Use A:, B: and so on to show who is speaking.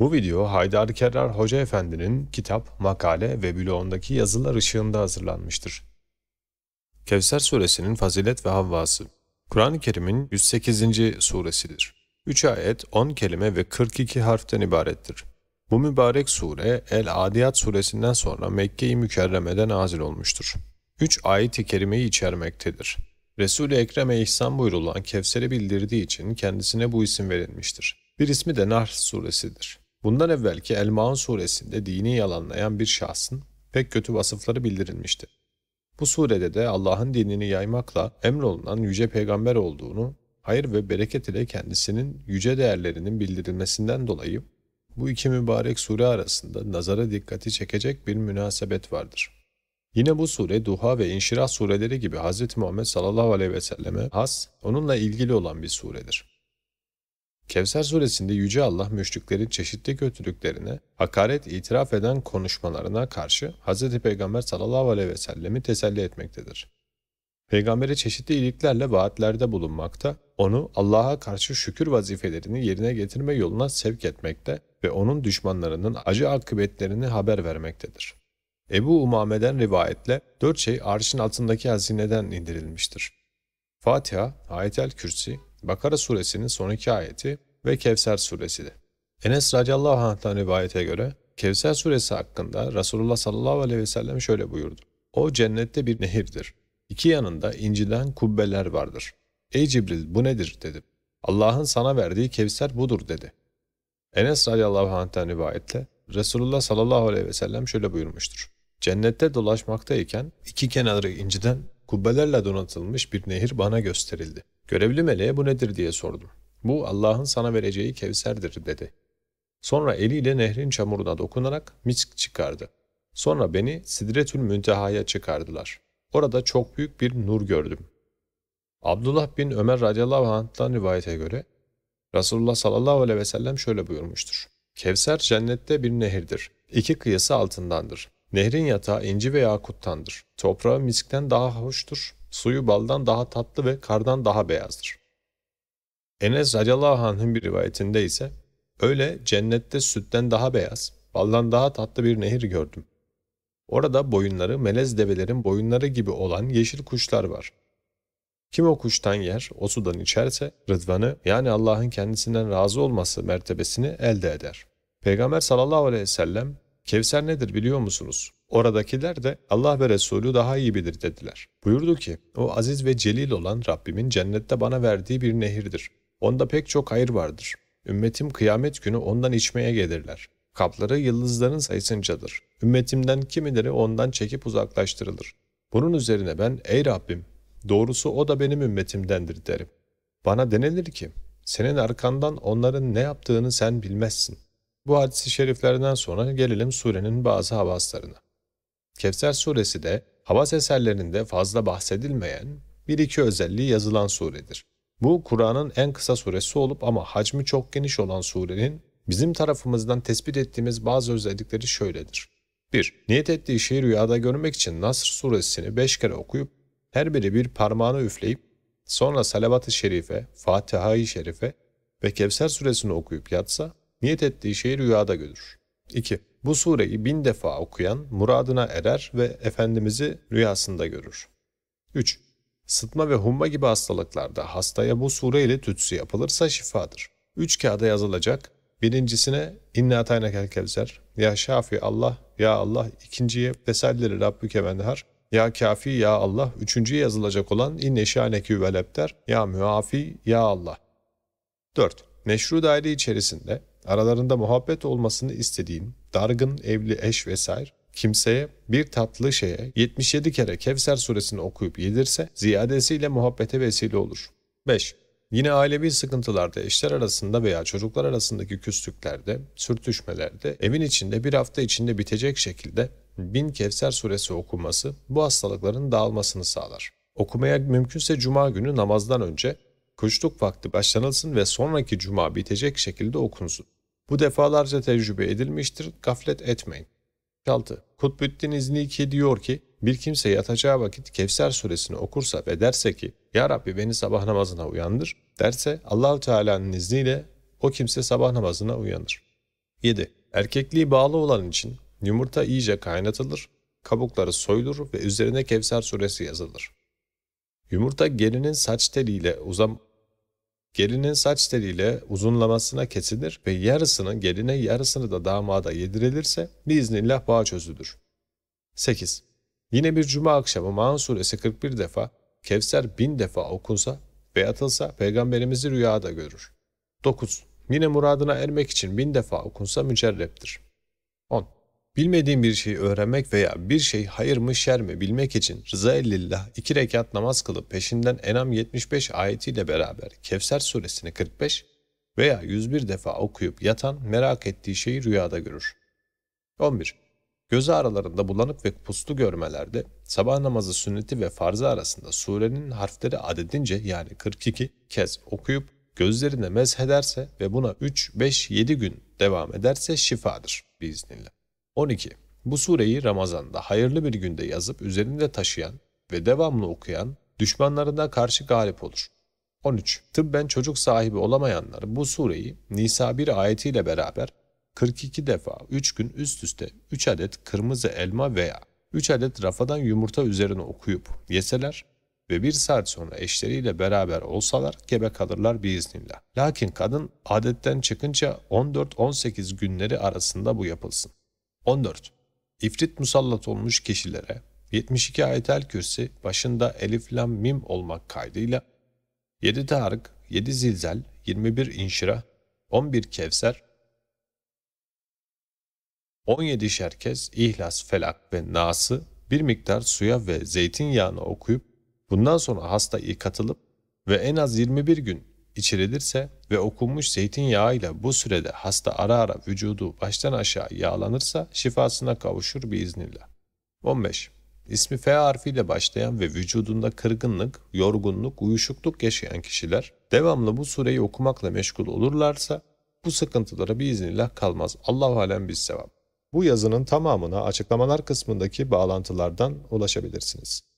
A: Bu video Haydar Kerrar Hoca Efendi'nin kitap, makale ve bloğundaki yazılar ışığında hazırlanmıştır. Kevser Suresinin Fazilet ve Havvası Kur'an-ı Kerim'in 108. suresidir. 3 ayet, 10 kelime ve 42 harften ibarettir. Bu mübarek sure El-Adiyat suresinden sonra Mekke-i Mükerreme'de nazil olmuştur. 3 ayet-i kerimeyi içermektedir. Resul-i Ekrem'e ihsan buyrulan Kevser'i bildirdiği için kendisine bu isim verilmiştir. Bir ismi de Nahl suresidir. Bundan evvelki El-Maun suresinde dini yalanlayan bir şahsın pek kötü vasıfları bildirilmişti. Bu surede de Allah'ın dinini yaymakla emrolunan yüce peygamber olduğunu, hayır ve bereket ile kendisinin yüce değerlerinin bildirilmesinden dolayı bu iki mübarek sure arasında nazara dikkati çekecek bir münasebet vardır. Yine bu sure Duha ve inşirah sureleri gibi Hz. Muhammed sallallahu aleyhi ve selleme has, onunla ilgili olan bir suredir. Kevser suresinde Yüce Allah müşriklerin çeşitli kötülüklerine, hakaret itiraf eden konuşmalarına karşı Hz. Peygamber sallallahu aleyhi ve sellemi teselli etmektedir. Peygamber'e çeşitli iyiliklerle vaatlerde bulunmakta, onu Allah'a karşı şükür vazifelerini yerine getirme yoluna sevk etmekte ve onun düşmanlarının acı akıbetlerini haber vermektedir. Ebu Umame'den rivayetle dört şey arşın altındaki hazineden indirilmiştir. Fatiha, Ayet-el Kürsi, Bakara suresinin son iki ayeti ve Kevser suresidir. Enes radıyallahu anh'tan rivayete göre Kevser suresi hakkında Resulullah sallallahu aleyhi ve sellem şöyle buyurdu. O cennette bir nehirdir. İki yanında inciden kubbeler vardır. Ey Cibril bu nedir dedim. Allah'ın sana verdiği Kevser budur dedi. Enes radıyallahu anh'tan rivayetle Resulullah sallallahu aleyhi ve sellem şöyle buyurmuştur. Cennette dolaşmaktayken iki kenarı inciden kubbelerle donatılmış bir nehir bana gösterildi. Görevli meleğe bu nedir diye sordum. Bu Allah'ın sana vereceği kevserdir dedi. Sonra eliyle nehrin çamuruna dokunarak misk çıkardı. Sonra beni Sidretül Münteha'ya çıkardılar. Orada çok büyük bir nur gördüm. Abdullah bin Ömer radıyallahu anh'tan rivayete göre Resulullah sallallahu aleyhi ve sellem şöyle buyurmuştur. Kevser cennette bir nehirdir. İki kıyısı altındandır. Nehrin yatağı inci ve yakuttandır. Toprağı miskten daha hoştur. Suyu baldan daha tatlı ve kardan daha beyazdır. Enes radıyallahu anh'ın bir rivayetinde ise öyle cennette sütten daha beyaz, baldan daha tatlı bir nehir gördüm. Orada boyunları melez develerin boyunları gibi olan yeşil kuşlar var. Kim o kuştan yer, o sudan içerse rıdvanı yani Allah'ın kendisinden razı olması mertebesini elde eder. Peygamber sallallahu aleyhi ve sellem Kevser nedir biliyor musunuz? Oradakiler de Allah ve Resulü daha iyi bilir dediler. Buyurdu ki o aziz ve celil olan Rabbimin cennette bana verdiği bir nehirdir. Onda pek çok hayır vardır. Ümmetim kıyamet günü ondan içmeye gelirler. Kapları yıldızların sayısıncadır. Ümmetimden kimileri ondan çekip uzaklaştırılır. Bunun üzerine ben ey Rabbim doğrusu o da benim ümmetimdendir derim. Bana denilir ki senin arkandan onların ne yaptığını sen bilmezsin. Bu hadisi şeriflerden sonra gelelim surenin bazı havaslarına. Kevser suresi de havas eserlerinde fazla bahsedilmeyen bir iki özelliği yazılan suredir. Bu Kur'an'ın en kısa suresi olup ama hacmi çok geniş olan surenin bizim tarafımızdan tespit ettiğimiz bazı özellikleri şöyledir. 1. Niyet ettiği şeyi rüyada görmek için Nasr suresini 5 kere okuyup her biri bir parmağını üfleyip sonra salavat-ı şerife, Fatiha-i şerife ve Kevser suresini okuyup yatsa niyet ettiği şeyi rüyada görür. 2. Bu sureyi bin defa okuyan muradına erer ve Efendimiz'i rüyasında görür. 3. Sıtma ve humma gibi hastalıklarda hastaya bu sure ile tütsü yapılırsa şifadır. 3 kağıda yazılacak. Birincisine İnne ataynekel kevser, Ya şafi Allah, Ya Allah. ikinciye Veselleri Rabbü kevendehar, Ya kafi Ya Allah. Üçüncüye yazılacak olan İnne şaneki velebder, Ya müafi Ya Allah. 4. Meşru daire içerisinde aralarında muhabbet olmasını istediğin dargın evli eş vesaire kimseye bir tatlı şeye 77 kere Kevser suresini okuyup yedirse ziyadesiyle muhabbete vesile olur. 5. Yine ailevi sıkıntılarda eşler arasında veya çocuklar arasındaki küslüklerde, sürtüşmelerde evin içinde bir hafta içinde bitecek şekilde bin Kevser suresi okunması bu hastalıkların dağılmasını sağlar. Okumaya mümkünse cuma günü namazdan önce kuşluk vakti başlanılsın ve sonraki cuma bitecek şekilde okunsun. Bu defalarca tecrübe edilmiştir, gaflet etmeyin. 6. Kutbüddin İzniki diyor ki, bir kimse yatacağı vakit Kevser suresini okursa ve derse ki, Ya Rabbi beni sabah namazına uyandır, derse Allahu Teala'nın izniyle o kimse sabah namazına uyanır. 7. Erkekliği bağlı olan için yumurta iyice kaynatılır, kabukları soyulur ve üzerine Kevser suresi yazılır. Yumurta gelinin saç teliyle uzam Gelinin saç teliyle uzunlamasına kesilir ve yarısını geline yarısını da damada yedirilirse biiznillah bağ çözülür. 8. Yine bir cuma akşamı Maun suresi 41 defa, Kevser bin defa okunsa ve atılsa peygamberimizi rüyada görür. 9. Yine muradına ermek için bin defa okunsa mücerreptir. 10. Bilmediğin bir şeyi öğrenmek veya bir şey hayır mı şer mi bilmek için rıza lillah iki rekat namaz kılıp peşinden Enam 75 ayetiyle beraber Kevser suresini 45 veya 101 defa okuyup yatan merak ettiği şeyi rüyada görür. 11. Göz aralarında bulanık ve puslu görmelerde sabah namazı sünneti ve farzı arasında surenin harfleri adedince yani 42 kez okuyup gözlerine mezhederse ve buna 3, 5, 7 gün devam ederse şifadır biiznillah. 12. Bu sureyi Ramazan'da hayırlı bir günde yazıp üzerinde taşıyan ve devamlı okuyan düşmanlarına karşı galip olur. 13. Tıbben çocuk sahibi olamayanlar bu sureyi Nisa 1 ayetiyle beraber 42 defa 3 gün üst üste 3 adet kırmızı elma veya 3 adet rafadan yumurta üzerine okuyup yeseler ve bir saat sonra eşleriyle beraber olsalar gebe kalırlar biiznillah. Lakin kadın adetten çıkınca 14-18 günleri arasında bu yapılsın. 14. İfrit musallat olmuş kişilere 72 ayetel kürsi başında elif lam mim olmak kaydıyla 7 Tarık, 7 Zilzel, 21 inşira, 11 Kevser, 17 Şerkez, ihlas Felak ve Nas'ı bir miktar suya ve zeytinyağına okuyup bundan sonra hastaya katılıp ve en az 21 gün içirilirse ve okunmuş zeytinyağı ile bu sürede hasta ara ara vücudu baştan aşağı yağlanırsa şifasına kavuşur bir biiznillah. 15. İsmi F harfiyle başlayan ve vücudunda kırgınlık, yorgunluk, uyuşukluk yaşayan kişiler devamlı bu sureyi okumakla meşgul olurlarsa bu sıkıntılara bir biiznillah kalmaz. Allahu alem biz sevap. Bu yazının tamamına açıklamalar kısmındaki bağlantılardan ulaşabilirsiniz.